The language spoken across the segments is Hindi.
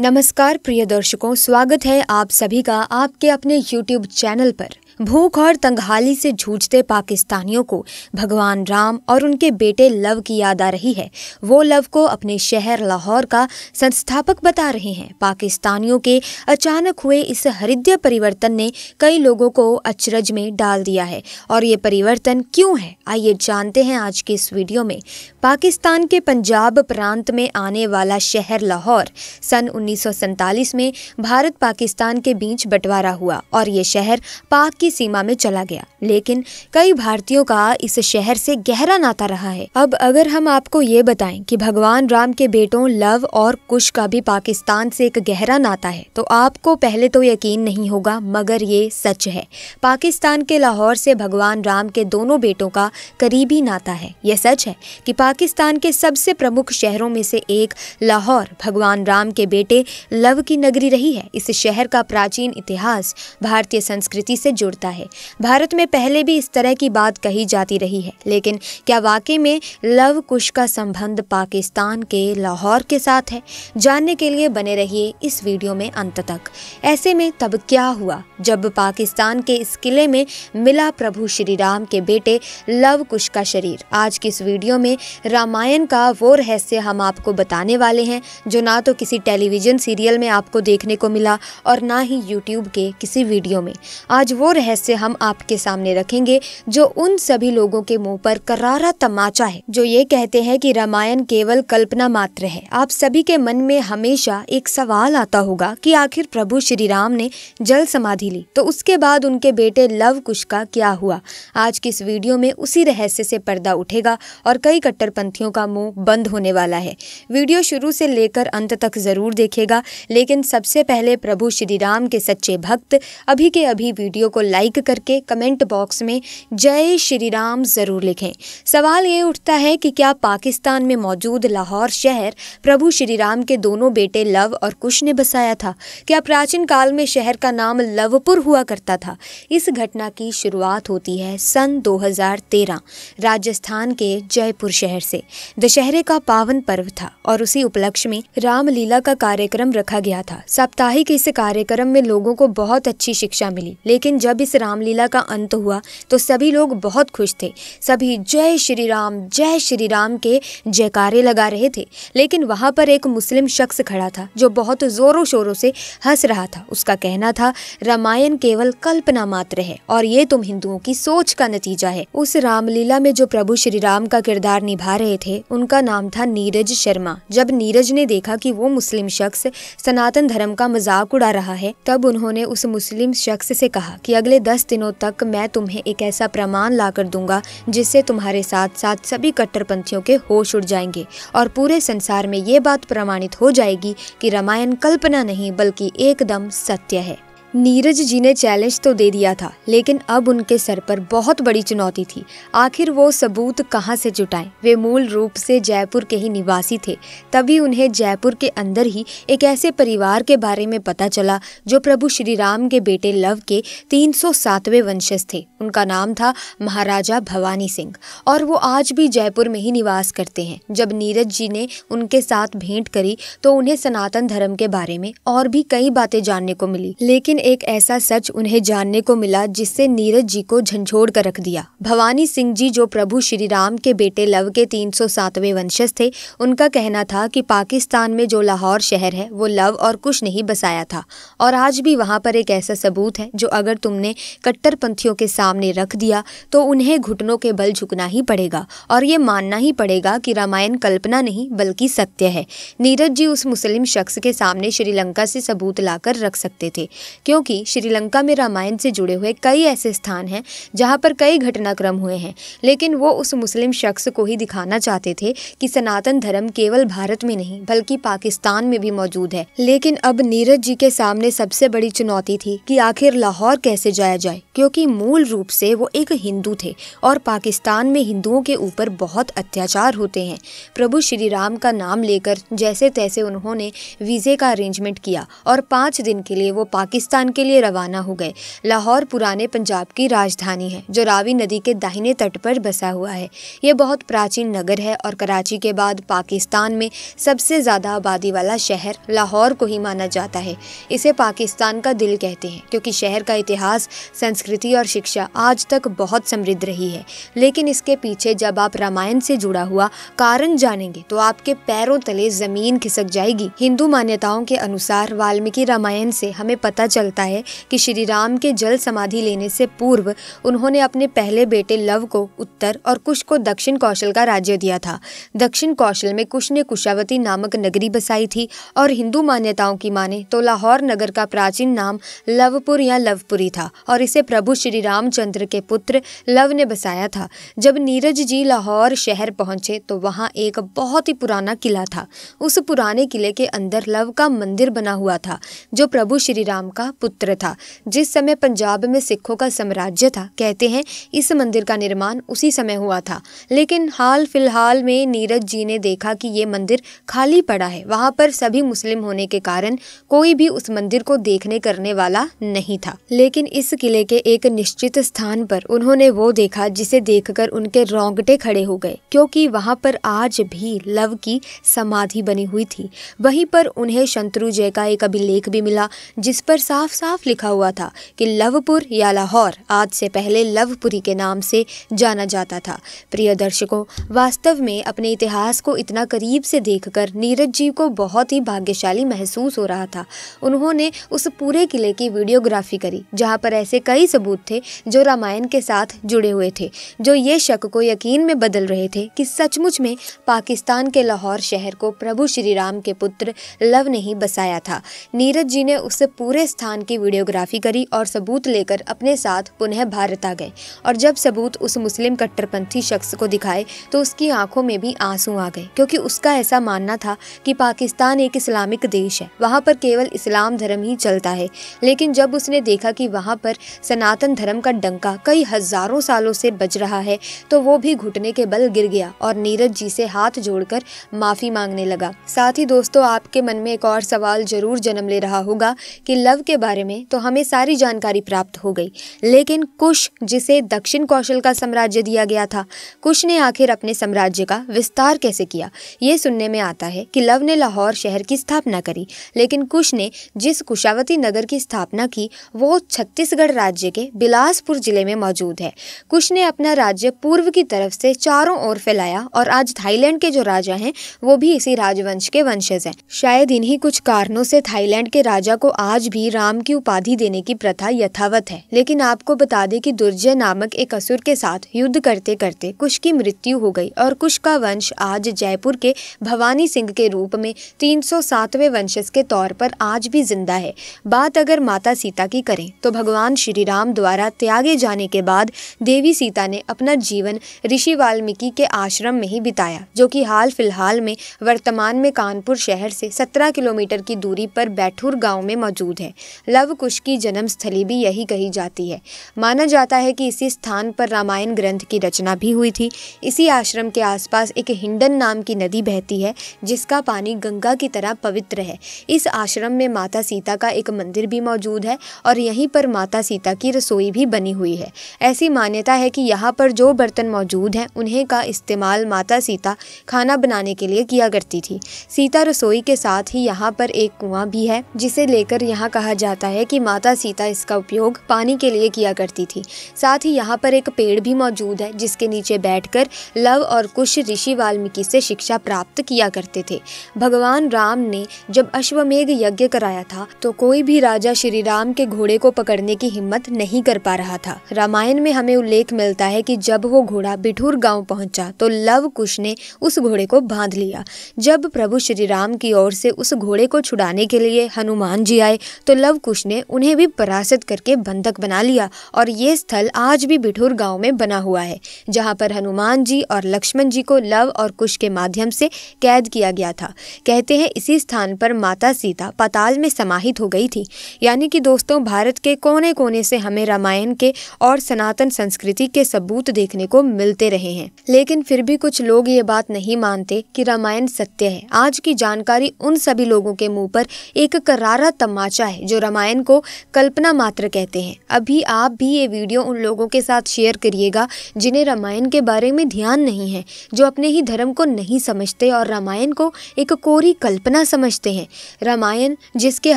नमस्कार प्रिय दर्शकों स्वागत है आप सभी का आपके अपने YouTube चैनल पर भूख और तंगहाली से जूझते पाकिस्तानियों को भगवान राम और उनके बेटे लव की याद आ रही है वो लव को अपने शहर लाहौर का संस्थापक बता रहे हैं पाकिस्तानियों के अचानक हुए इस हृदय परिवर्तन ने कई लोगों को अचरज में डाल दिया है और ये परिवर्तन क्यों है आइए जानते हैं आज के इस वीडियो में पाकिस्तान के पंजाब प्रांत में आने वाला शहर लाहौर सन उन्नीस में भारत पाकिस्तान के बीच बंटवारा हुआ और ये शहर पाक की सीमा में चला गया लेकिन कई भारतीयों का इस शहर से गहरा नाता रहा है अब अगर हम आपको ये बताएं कि भगवान राम के बेटों लव और कुश का भी पाकिस्तान से एक गहरा नाता है तो आपको पहले तो यकीन नहीं होगा मगर ये सच है पाकिस्तान के लाहौर से भगवान राम के दोनों बेटों का करीबी नाता है यह सच है कि पाकिस्तान के सबसे प्रमुख शहरों में से एक लाहौर भगवान राम के बेटे लव की नगरी रही है इस शहर का प्राचीन इतिहास भारतीय संस्कृति से जुड़ करता है भारत में पहले भी इस तरह की बात कही जाती रही है लेकिन क्या वाकई में लव कुश का संबंध पाकिस्तान के लाहौर के साथ है जानने के लिए बने रहिए इस वीडियो में अंत तक ऐसे में तब क्या हुआ जब पाकिस्तान के इस किले में मिला प्रभु श्री राम के बेटे लव कुश का शरीर आज की इस वीडियो में रामायण का वो रहस्य हम आपको बताने वाले हैं जो ना तो किसी टेलीविजन सीरियल में आपको देखने को मिला और ना ही यूट्यूब के किसी वीडियो में आज वो रह रहस्य हम आपके सामने रखेंगे जो उन सभी लोगों के मुंह पर करारा तमाचा है जो ये कहते हैं कि रामायण केवल कल्पना मात्र है आप सभी के मन में हमेशा एक सवाल आता होगा कि आखिर प्रभु श्री राम ने जल समाधि ली तो उसके बाद उनके बेटे लव कुश का क्या हुआ आज की इस वीडियो में उसी रहस्य से पर्दा उठेगा और कई कट्टरपंथियों का मुंह बंद होने वाला है वीडियो शुरू से लेकर अंत तक जरूर देखेगा लेकिन सबसे पहले प्रभु श्री राम के सच्चे भक्त अभी के अभी वीडियो को लाइक करके कमेंट बॉक्स में जय श्री राम ज़रूर लिखें सवाल ये उठता है कि क्या पाकिस्तान में मौजूद लाहौर शहर प्रभु श्री राम के दोनों बेटे लव और कुश ने बसाया था क्या प्राचीन काल में शहर का नाम लवपुर हुआ करता था इस घटना की शुरुआत होती है सन 2013 राजस्थान के जयपुर शहर से दशहरे का पावन पर्व था और उसी उपलक्ष्य में रामलीला का कार्यक्रम रखा गया था साप्ताहिक इस कार्यक्रम में लोगों को बहुत अच्छी शिक्षा मिली लेकिन जब इस रामलीला का अंत हुआ तो सभी लोग बहुत खुश थे सभी जय श्री राम जय श्री राम के जयकारे लगा रहे थे लेकिन वहाँ पर एक मुस्लिम शख्स खड़ा था जो बहुत ज़ोरों शोरों से हंस रहा था उसका कहना था रामायण केवल कल्पना मात्र है और ये तुम हिंदुओं की सोच का नतीजा है उस रामलीला में जो प्रभु श्री राम का किरदार निभा रहे थे उनका नाम था नीरज शर्मा जब नीरज ने देखा कि वो मुस्लिम शख्स सनातन धर्म का मजाक उड़ा रहा है तब उन्होंने उस मुस्लिम शख्स से कहा कि अगर अगले दस दिनों तक मैं तुम्हें एक ऐसा प्रमाण ला कर दूंगा जिससे तुम्हारे साथ साथ सभी कट्टरपंथियों के होश उड़ जाएंगे और पूरे संसार में ये बात प्रमाणित हो जाएगी कि रामायण कल्पना नहीं बल्कि एकदम सत्य है नीरज जी ने चैलेंज तो दे दिया था लेकिन अब उनके सर पर बहुत बड़ी चुनौती थी आखिर वो सबूत कहाँ से जुटाएं वे मूल रूप से जयपुर के ही निवासी थे तभी उन्हें जयपुर के अंदर ही एक ऐसे परिवार के बारे में पता चला जो प्रभु श्री राम के बेटे लव के 307वें वंशज थे उनका नाम था महाराजा भवानी सिंह और वो आज भी जयपुर में ही निवास करते हैं जब नीरज जी ने उनके साथ भेंट करी तो उन्हें सनातन धर्म के बारे में और भी कई बातें जानने को मिली लेकिन लेकिन एक ऐसा सच उन्हें जानने को मिला जिससे नीरज जी को झंझोड़ कर रख दिया भवानी सिंह जी जो प्रभु श्री राम के बेटे लव के 307वें वंशज थे उनका कहना था कि पाकिस्तान में जो लाहौर शहर है वो लव और कुछ नहीं बसाया था और आज भी वहाँ पर एक ऐसा सबूत है जो अगर तुमने कट्टरपंथियों के सामने रख दिया तो उन्हें घुटनों के बल झुकना ही पड़ेगा और ये मानना ही पड़ेगा कि रामायण कल्पना नहीं बल्कि सत्य है नीरज जी उस मुस्लिम शख्स के सामने श्रीलंका से सबूत लाकर रख सकते थे क्योंकि श्रीलंका में रामायण से जुड़े हुए कई ऐसे स्थान हैं जहाँ पर कई घटनाक्रम हुए हैं लेकिन वो उस मुस्लिम शख्स को ही दिखाना चाहते थे कि सनातन धर्म केवल भारत में नहीं बल्कि पाकिस्तान में भी मौजूद है लेकिन अब नीरज जी के सामने सबसे बड़ी चुनौती थी कि आखिर लाहौर कैसे जाया जाए क्योंकि मूल रूप से वो एक हिंदू थे और पाकिस्तान में हिंदुओं के ऊपर बहुत अत्याचार होते हैं प्रभु श्री राम का नाम लेकर जैसे तैसे उन्होंने वीज़े का अरेंजमेंट किया और पाँच दिन के लिए वो पाकिस्तान पाकिस्तान के लिए रवाना हो गए लाहौर पुराने पंजाब की राजधानी है जो रावी नदी के दाहिने तट पर बसा हुआ है यह बहुत प्राचीन नगर है और कराची के बाद पाकिस्तान में सबसे ज़्यादा आबादी वाला शहर लाहौर को ही माना जाता है इसे पाकिस्तान का दिल कहते हैं क्योंकि शहर का इतिहास संस्कृति और शिक्षा आज तक बहुत समृद्ध रही है लेकिन इसके पीछे जब आप रामायण से जुड़ा हुआ कारण जानेंगे तो आपके पैरों तले ज़मीन खिसक जाएगी हिंदू मान्यताओं के अनुसार वाल्मीकि रामायण से हमें पता चल चलता है कि श्री राम के जल समाधि लेने से पूर्व उन्होंने अपने पहले बेटे लव को उत्तर और कुश को दक्षिण कौशल का राज्य दिया था दक्षिण कौशल में कुश ने कुशावती नामक नगरी बसाई थी और हिंदू मान्यताओं की माने तो लाहौर नगर का प्राचीन नाम लवपुर या लवपुरी था और इसे प्रभु श्री रामचंद्र के पुत्र लव ने बसाया था जब नीरज जी लाहौर शहर पहुंचे तो वहाँ एक बहुत ही पुराना किला था उस पुराने किले के अंदर लव का मंदिर बना हुआ था जो प्रभु श्री राम का पुत्र था जिस समय पंजाब में सिखों का साम्राज्य था कहते हैं इस मंदिर का निर्माण उसी समय हुआ था लेकिन हाल फिलहाल में नीरज जी ने देखा कि ये मंदिर खाली पड़ा है वहाँ पर सभी मुस्लिम होने के कारण कोई भी उस मंदिर को देखने करने वाला नहीं था लेकिन इस किले के एक निश्चित स्थान पर उन्होंने वो देखा जिसे देख उनके रोंगटे खड़े हो गए क्योंकि वहाँ पर आज भी लव की समाधि बनी हुई थी वहीं पर उन्हें शंत्रु जय का एक अभिलेख भी मिला जिस पर साफ साफ साफ लिखा हुआ था कि लवपुर या लाहौर आज से पहले लवपुरी के नाम से जाना जाता था प्रिय दर्शकों वास्तव में अपने इतिहास को इतना करीब से देखकर नीरज जी को बहुत ही भाग्यशाली महसूस हो रहा था उन्होंने उस पूरे किले की वीडियोग्राफी करी जहाँ पर ऐसे कई सबूत थे जो रामायण के साथ जुड़े हुए थे जो ये शक को यकीन में बदल रहे थे कि सचमुच में पाकिस्तान के लाहौर शहर को प्रभु श्री राम के पुत्र लव ने ही बसाया था नीरज जी ने उस पूरे स्थान खान की वीडियोग्राफी करी और सबूत लेकर अपने साथ पुनः भारत आ गए और जब सबूत उस मुस्लिम कट्टरपंथी शख्स को दिखाए तो उसकी आंखों में भी आंसू आ गए क्योंकि उसका ऐसा मानना था कि पाकिस्तान एक इस्लामिक देश है वहाँ पर केवल इस्लाम धर्म ही चलता है लेकिन जब उसने देखा कि वहाँ पर सनातन धर्म का डंका कई हजारों सालों से बज रहा है तो वो भी घुटने के बल गिर गया और नीरज जी से हाथ जोड़कर माफ़ी मांगने लगा साथ ही दोस्तों आपके मन में एक और सवाल जरूर जन्म ले रहा होगा कि लव के बारे में तो हमें सारी जानकारी प्राप्त हो गई लेकिन कुश जिसे दक्षिण कौशल का साम्राज्य दिया गया था कुश ने आखिर अपने साम्राज्य का विस्तार कैसे किया ये सुनने में आता है कि लव ने लाहौर शहर की स्थापना करी लेकिन कुश ने जिस कुशावती नगर की स्थापना की वो छत्तीसगढ़ राज्य के बिलासपुर जिले में मौजूद है कुश ने अपना राज्य पूर्व की तरफ से चारों ओर फैलाया और आज थाईलैंड के जो राजा हैं वो भी इसी राजवंश के वंशज हैं शायद इन्हीं कुछ कारणों से थाईलैंड के राजा को आज भी राम नाम की उपाधि देने की प्रथा यथावत है लेकिन आपको बता दें कि दुर्जय नामक एक असुर के साथ युद्ध करते करते कुश की मृत्यु हो गई और कुश का वंश आज जयपुर के भवानी सिंह के रूप में 307वें वंशज के तौर पर आज भी जिंदा है बात अगर माता सीता की करें तो भगवान श्री राम द्वारा त्यागे जाने के बाद देवी सीता ने अपना जीवन ऋषि वाल्मीकि के आश्रम में ही बिताया जो कि हाल फिलहाल में वर्तमान में कानपुर शहर से 17 किलोमीटर की दूरी पर बैठूर गांव में मौजूद है लव कुश की जन्मस्थली भी यही कही जाती है माना जाता है कि इसी स्थान पर रामायण ग्रंथ की रचना भी हुई थी इसी आश्रम के आसपास एक हिंडन नाम की नदी बहती है जिसका पानी गंगा की तरह पवित्र है इस आश्रम में माता सीता का एक मंदिर भी मौजूद है और यहीं पर माता सीता की रसोई भी बनी हुई है ऐसी मान्यता है कि यहाँ पर जो बर्तन मौजूद हैं उन्हें का इस्तेमाल माता सीता खाना बनाने के लिए किया करती थी सीता रसोई के साथ ही यहाँ पर एक कुआं भी है जिसे लेकर यहाँ कहा जा जाता है कि माता सीता इसका उपयोग पानी के लिए किया करती थी साथ ही यहाँ पर एक पेड़ भी मौजूद है जिसके नीचे बैठकर लव और कुश ऋषि वाल्मीकि से शिक्षा प्राप्त किया करते थे भगवान राम ने जब अश्वमेघ यज्ञ कराया था तो कोई भी राजा श्री राम के घोड़े को पकड़ने की हिम्मत नहीं कर पा रहा था रामायण में हमें उल्लेख मिलता है कि जब वो घोड़ा बिठूर गांव पहुंचा तो लव कुश ने उस घोड़े को बांध लिया जब प्रभु श्री राम की ओर से उस घोड़े को छुड़ाने के लिए हनुमान जी आए तो लव कुश ने उन्हें भी परास्त करके बंधक बना लिया और ये स्थल आज भी बिठूर गांव में बना हुआ है जहां पर हनुमान जी और लक्ष्मण जी को लव और कुश के माध्यम से कैद किया गया था कहते हैं इसी स्थान पर माता सीता पाताल में समाहित हो गई थी यानी कि दोस्तों भारत के कोने कोने से हमें रामायण के और सनातन संस्कृति के सबूत देखने को मिलते रहे हैं लेकिन फिर भी कुछ लोग ये बात नहीं मानते कि रामायण सत्य है आज की जानकारी उन सभी लोगों के मुंह पर एक करारा तमाचा है जो रामायण को कल्पना मात्र कहते हैं अभी आप भी ये वीडियो उन लोगों के साथ शेयर करिएगा जिन्हें रामायण के बारे में ध्यान नहीं है जो अपने ही धर्म को नहीं समझते और रामायण को एक कोरी कल्पना समझते हैं रामायण जिसके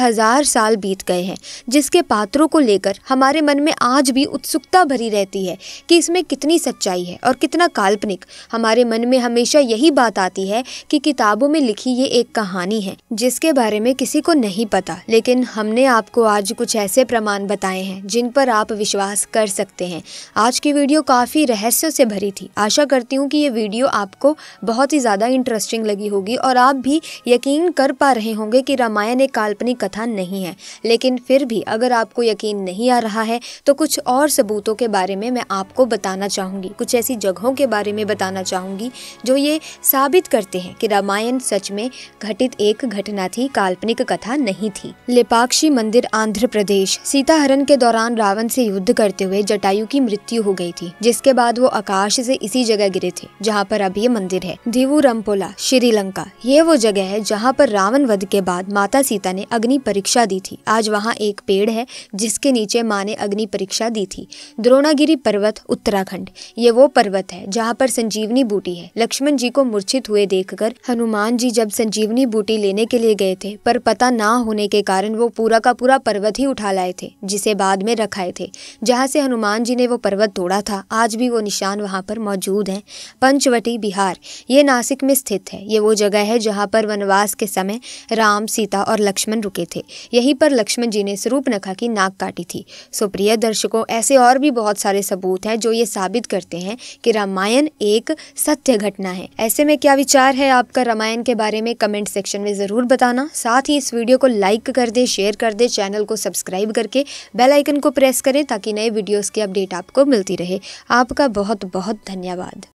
हज़ार साल बीत गए हैं जिसके पात्रों को लेकर हमारे मन में आज भी उत्सुकता भरी रहती है कि इसमें कितनी सच्चाई है और कितना काल्पनिक हमारे मन में हमेशा यही बात आती है कि किताबों में लिखी ये एक कहानी है जिसके बारे में किसी को नहीं पता लेकिन हमने आपको आज कुछ ऐसे प्रमाण बताए हैं जिन पर आप विश्वास कर सकते हैं आज की वीडियो काफ़ी रहस्यों से भरी थी आशा करती हूँ कि ये वीडियो आपको बहुत ही ज़्यादा इंटरेस्टिंग लगी होगी और आप भी यकीन कर पा रहे होंगे कि रामायण एक काल्पनिक कथा नहीं है लेकिन फिर भी अगर आपको यकीन नहीं आ रहा है तो कुछ और सबूतों के बारे में मैं आपको बताना चाहूँगी कुछ ऐसी जगहों के बारे में बताना चाहूँगी जो ये साबित करते हैं कि रामायण सच में घटित एक घटना थी काल्पनिक कथा नहीं थी लिपाक्षी मंदिर मंदिर आंध्र प्रदेश सीताहरण के दौरान रावण से युद्ध करते हुए जटायु की मृत्यु हो गई थी जिसके बाद वो आकाश से इसी जगह गिरे थे जहाँ पर अब ये मंदिर है रामपोला श्रीलंका ये वो जगह है जहाँ पर रावण वध के बाद माता सीता ने अग्नि परीक्षा दी थी आज वहाँ एक पेड़ है जिसके नीचे माँ ने अग्नि परीक्षा दी थी द्रोणागिरी पर्वत उत्तराखंड ये वो पर्वत है जहाँ पर संजीवनी बूटी है लक्ष्मण जी को मूर्छित हुए देखकर हनुमान जी जब संजीवनी बूटी लेने के लिए गए थे पर पता ना होने के कारण वो पूरा का पूरा पर्वत ही उठा लाए थे जिसे बाद में रखाए थे जहाँ से हनुमान जी ने वो पर्वत तोड़ा था आज भी वो निशान वहाँ पर मौजूद हैं पंचवटी बिहार ये नासिक में स्थित है ये वो जगह है जहाँ पर वनवास के समय राम सीता और लक्ष्मण रुके थे यहीं पर लक्ष्मण जी ने स्वरूप नखा की नाक काटी थी सो प्रिय दर्शकों ऐसे और भी बहुत सारे सबूत हैं जो ये साबित करते हैं कि रामायण एक सत्य घटना है ऐसे में क्या विचार है आपका रामायण के बारे में कमेंट सेक्शन में ज़रूर बताना साथ ही इस वीडियो को लाइक कर दे शेयर कर दे चैनल को सब्सक्राइब करके बेल आइकन को प्रेस करें ताकि नए वीडियोस की अपडेट आपको मिलती रहे आपका बहुत बहुत धन्यवाद